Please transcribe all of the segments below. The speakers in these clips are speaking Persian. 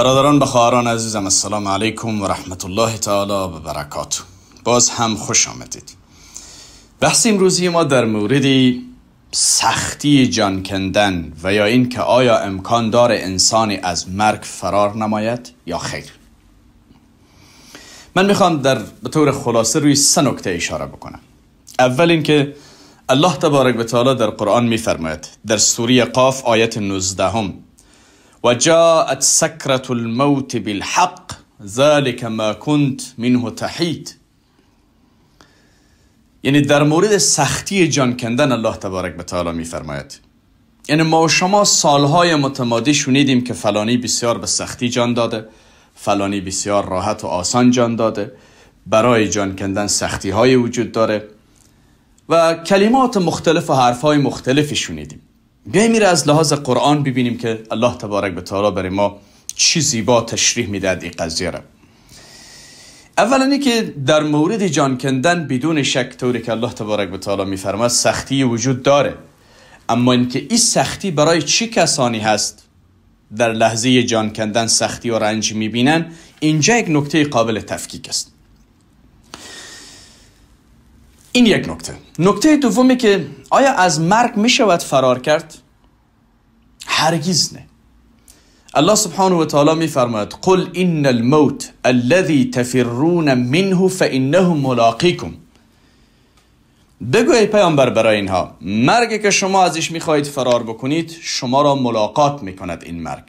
برادران و خواهران عزیزم السلام علیکم و رحمت الله تعالی و برکات باز هم خوش آمدید بحث امروزی ما در مورد سختی جان کندن و یا اینکه آیا امکان دار انسانی از مرگ فرار نماید یا خیر من میخوام در به طور خلاصه روی سه نکته اشاره بکنم اول اینکه الله تبارک و تعالی در قرآن میفرماید در سوره قاف آیت 19 هم وجاءت سکرت الموت بالحق ذلک ما کنت منه تحید یعنی در مورد سختی جان کندن الله تبارک به تعالی میفرماید یعنی ما و شما سالهای متمادی شنیدیم که فلانی بسیار به سختی جان داده فلانی بسیار راحت و آسان جان داده برای جان کندن سختی های وجود داره و کلمات مختلف و حرف های مختلفی شنیدیم بیایم میره از لحاظ قرآن ببینیم که الله تبارک به تعالی برای ما چی زیبا تشریح میدهد این قضیه را اولا که در مورد جان کندن بدون شک طوری که الله تبارک به تعالی میفرماد سختی وجود داره اما اینکه این سختی برای چه کسانی هست در لحظه جان کندن سختی و رنج میبینن اینجا یک نکته قابل تفکیک است این یک نکته نکته دومی که آیا از مرگ می شود فرار کرد؟ هرگز نه الله سبحانه و تعالی می قل ان الموت الذی تفرون منه فانه ملاقیکم بگو ای پیامبر برای اینها مرگ که شما ازش میخواهید فرار بکنید شما را ملاقات میکند این مرگ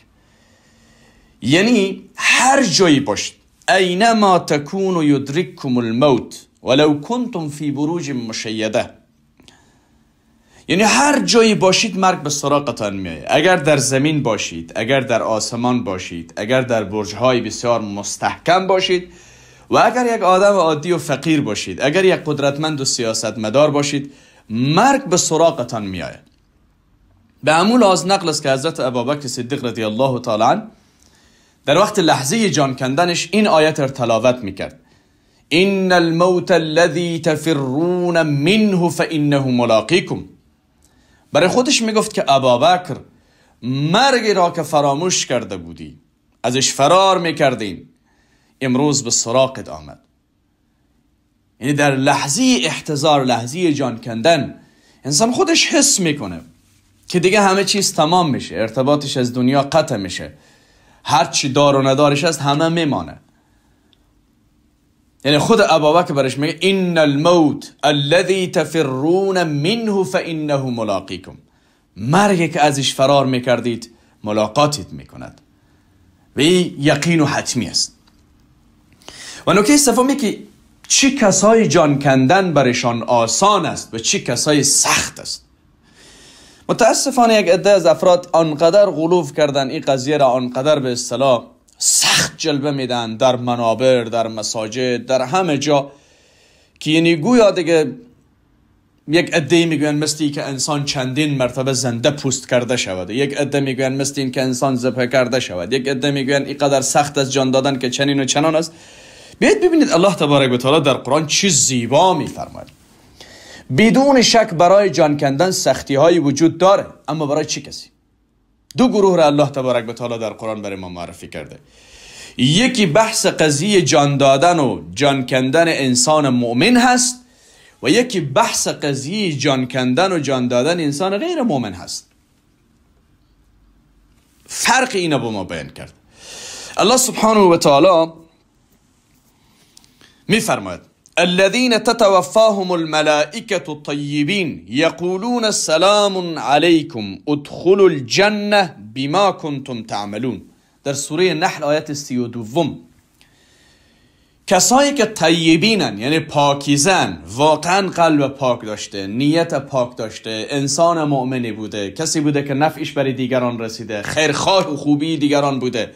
یعنی هر جایی باشد اینما تکون و یدرککم الموت ولو کنتم فی بروج مشیده یعنی هر جایی باشید مرگ به سراغتان آید اگر در زمین باشید اگر در آسمان باشید اگر در برجهای بسیار مستحکم باشید و اگر یک آدم عادی و فقیر باشید اگر یک قدرتمند و سیاستمدار باشید مرگ به سراغتان آید به امول از نقل است که حضرت ابوبکر صدیق رضی الله تعالی در وقت لحظه جان کندنش این آیت را تلاوت میکرد ان الموت الذی تفرون منه فانه ملاقیکم برای خودش میگفت که ابابکر مرگ را که فراموش کرده بودی ازش فرار میکردین امروز به سراغت آمد یعنی در لحظه احتضار لحظه جان کندن انسان خودش حس میکنه که دیگه همه چیز تمام میشه ارتباطش از دنیا قطع میشه هر چی دار و ندارش هست همه میمانه یعنی خود ابوبکر برش میگه ان الموت الذی تفرون منه فانه ملاقیکم مرگی که ازش فرار میکردید ملاقاتیت میکند و این یقین و حتمی است و نکته سومی که چه کسای جان کندن برشان آسان است و چه کسای سخت است متاسفانه یک عده از افراد آنقدر غلوف کردن این قضیه را آنقدر به اصطلاح سخت جلبه میدن در منابر در مساجد در همه جا که یعنی گویا دیگه یک عده میگوین مثل که انسان چندین مرتبه زنده پوست کرده شود یک عده میگوین مثل این که انسان زپه کرده شود یک عده میگوین اینقدر سخت از جان دادن که چنین و چنان است بیاید ببینید الله تبارک و تعالی در قرآن چی زیبا میفرماید بدون شک برای جان کندن سختی های وجود داره اما برای چی کسی دو گروه را الله تبارک به تعالی در قرآن برای ما معرفی کرده یکی بحث قضیه جان دادن و جان کندن انسان مؤمن هست و یکی بحث قضیه جان کندن و جان دادن انسان غیر مؤمن هست فرق اینا به ما بیان کرد الله سبحانه و تعالی فرماید الذين تتوفاهم الملائكة الطيبين يقولون السلام عليكم ادخلوا الجنة بما كنتم تعملون در سوره نحل آیت سی و دوم کسایی که طیبینن یعنی پاکیزن واقعا قلب پاک داشته نیت پاک داشته انسان مؤمنی بوده کسی بوده که نفعش برای دیگران رسیده خیرخواه و خوبی دیگران بوده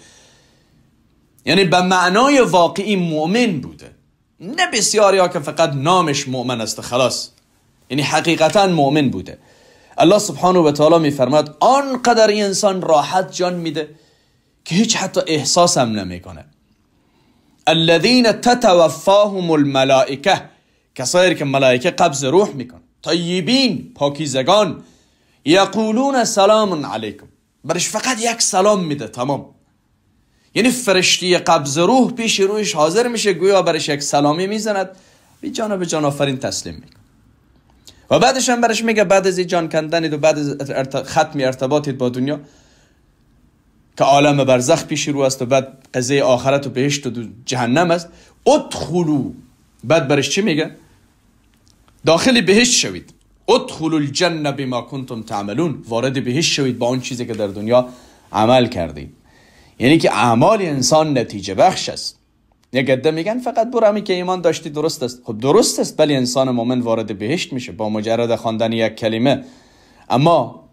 یعنی به معنای واقعی مؤمن بوده نه بسیاری ها که فقط نامش مؤمن است خلاص یعنی حقیقتا مؤمن بوده الله سبحانه و تعالی میفرماد آنقدر این انسان راحت جان میده که هیچ حتی احساس هم نمیکنه الذین تتوفاهم الملائکه کسایی که ملائکه قبض روح میکن طیبین پاکیزگان یقولون سلام علیکم برش فقط یک سلام میده تمام یعنی فرشته قبض روح پیش رویش حاضر میشه گویا برش یک سلامی میزند بی جان به جان آفرین تسلیم میکن و بعدش هم برش میگه بعد از این جان کندنید و بعد از ختم ارتباطید با دنیا که عالم برزخ پیش رو است و بعد قضیه آخرت و بهشت و جهنم است ادخلو بعد برش چی میگه داخل بهشت شوید ادخلوا الجنه بما کنتم تعملون وارد بهشت شوید با اون چیزی که در دنیا عمل کردید یعنی که اعمال انسان نتیجه بخش است یک میگن فقط برو همی که ایمان داشتی درست است خب درست است بلی انسان مؤمن وارد بهشت میشه با مجرد خواندن یک کلمه اما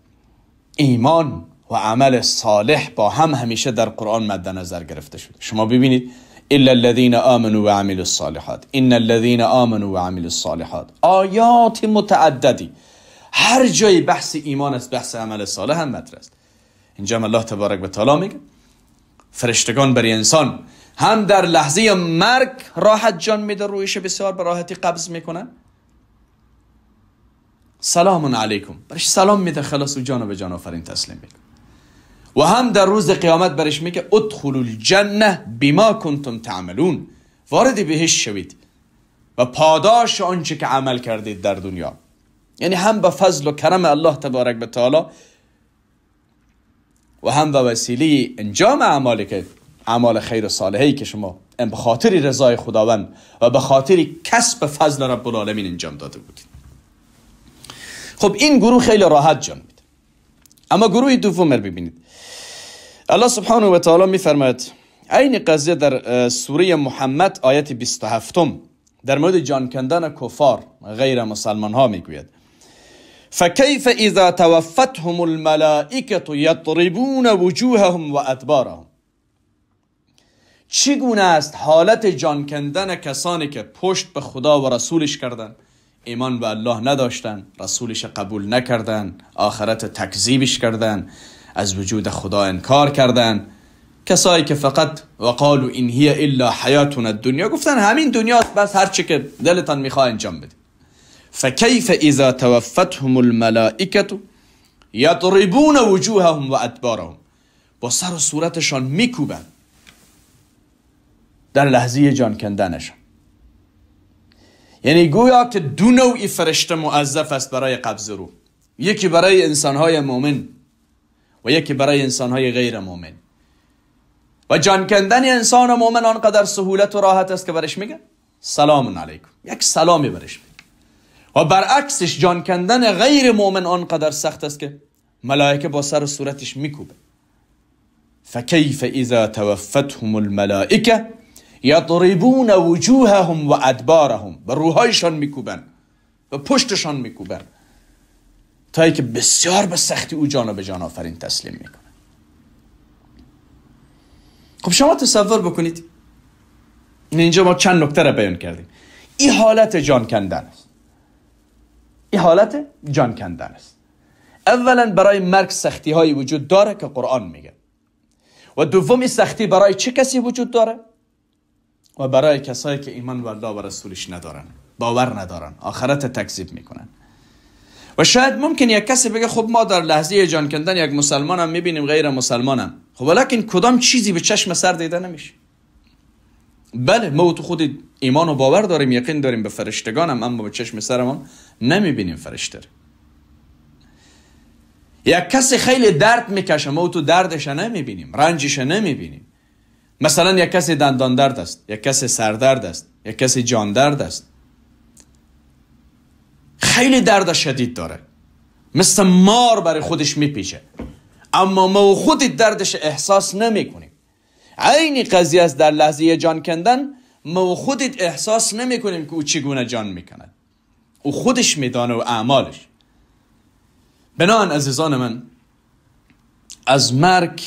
ایمان و عمل صالح با هم همیشه در قرآن مد نظر گرفته شده شما ببینید الا الذين امنوا و عملوا الصالحات ان الذين امنوا و عملوا الصالحات آیات متعددی هر جای بحث ایمان است بحث عمل صالح هم مطرح است اینجا الله تبارک و تعالی میگه فرشتگان برای انسان هم در لحظه مرگ راحت جان میده رویش بسیار به راحتی قبض میکنن سلام علیکم برش سلام میده خلاص و جان به جان آفرین تسلیم میکن و هم در روز قیامت برش میگه ادخلوا الجنه بما کنتم تعملون وارد بهش شوید و پاداش آنچه که عمل کردید در دنیا یعنی هم به فضل و کرم الله تبارک به تعالی و هم به وسیله انجام اعمال که اعمال خیر و صالحی که شما به خاطر رضای خداوند و به خاطر کسب فضل رب العالمین انجام داده بودید خب این گروه خیلی راحت جان میده اما گروه دوم رو ببینید الله سبحانه و تعالی میفرماید عین قضیه در سوره محمد آیت 27 در مورد جان کندن کفار غیر مسلمان ها میگوید فکیف اذا توفتهم الملائکت یطربون وجوههم و اتبارهم چگونه است حالت جان کندن کسانی که پشت به خدا و رسولش کردند ایمان به الله نداشتن رسولش قبول نکردن آخرت تکذیبش کردن از وجود خدا انکار کردن کسایی که فقط وقالو این هی الا حیاتون الدنیا گفتن همین دنیا بس هرچی که دلتان میخواه انجام بده فکیف اذا توفتهم الملائکه یضربون وجوههم و با سر و صورتشان میکوبند در لحظه جان یعنی گویا که دو نوعی فرشته معذف است برای قبض رو یکی برای انسانهای مؤمن و یکی برای انسانهای غیر مؤمن و جان کندن انسان مؤمن آنقدر سهولت و راحت است که برش میگه سلام علیکم یک سلامی برش و برعکسش جان کندن غیر مؤمن آنقدر سخت است که ملائکه با سر صورتش میکوبه فکیف اذا توفتهم الملائکه یضربون وجوههم و ادبارهم و روحایشان میکوبن و پشتشان میکوبن تا که بسیار به سختی او جانو به جان آفرین تسلیم میکنه خب شما تصور بکنید اینجا ما چند نکته را بیان کردیم این حالت جان کندن این حالت جان کندن است اولا برای مرگ سختی هایی وجود داره که قرآن میگه و دومی سختی برای چه کسی وجود داره و برای کسایی که ایمان و الله و رسولش ندارن باور ندارن آخرت تکذیب میکنن و شاید ممکن یک کسی بگه خب ما در لحظه جان کندن یک مسلمانم میبینیم غیر مسلمانم خب ولکن کدام چیزی به چشم سر دیده نمیشه بله ما تو خود ایمان و باور داریم یقین داریم به فرشتگانم اما به چشم سرمان نمیبینیم فرشته یک کسی خیلی درد میکشه ما تو دردش نمیبینیم رنجش نمیبینیم مثلا یک کسی دندان درد است یک کسی سردرد است یک کسی جان درد است خیلی درد شدید داره مثل مار برای خودش میپیچه اما ما خود دردش احساس نمیکنیم عین قضیه است در لحظه جان کندن ما خودت احساس نمیکنیم که او چگونه جان میکند او خودش میدانه و اعمالش بنان عزیزان من از مرگ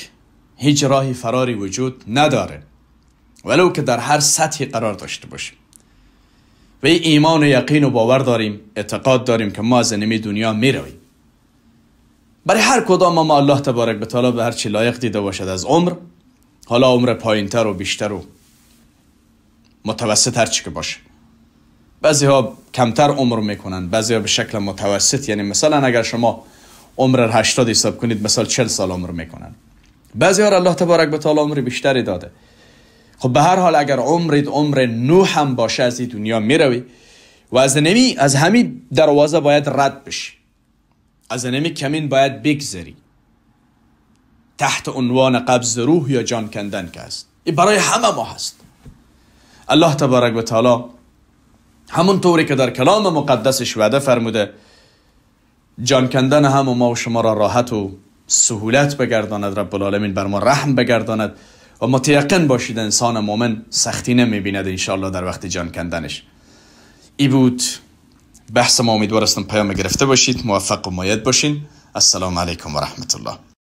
هیچ راهی فراری وجود نداره ولو که در هر سطحی قرار داشته باشیم و ای ایمان و یقین و باور داریم اعتقاد داریم که ما از نمی دنیا رویم برای هر کدام ما الله تبارک به تعالی هر چی لایق دیده باشد از عمر حالا عمر پایینتر و بیشتر و متوسط هر چی که باشه بعضی ها کمتر عمر میکنن بعضی ها به شکل متوسط یعنی مثلا اگر شما عمر 80 حساب کنید مثلا 40 سال عمر میکنن بعضی ها الله تبارک به تعالی عمر بیشتری داده خب به هر حال اگر عمرید عمر نو هم باشه از این دنیا میروی و از نمی از همین دروازه باید رد بشی از نمی کمین باید بگذری تحت عنوان قبض روح یا جان کندن که است این برای همه ما هست الله تبارک و تعالی همون طوری که در کلام مقدسش وعده فرموده جان کندن هم و ما و شما را راحت و سهولت بگرداند رب العالمین بر ما رحم بگرداند و متیقن باشید انسان مؤمن سختی نمی بیند انشاءالله در وقت جان کندنش ای بود بحث ما امیدوارستم پیام گرفته باشید موفق و ماید باشین السلام علیکم و رحمت الله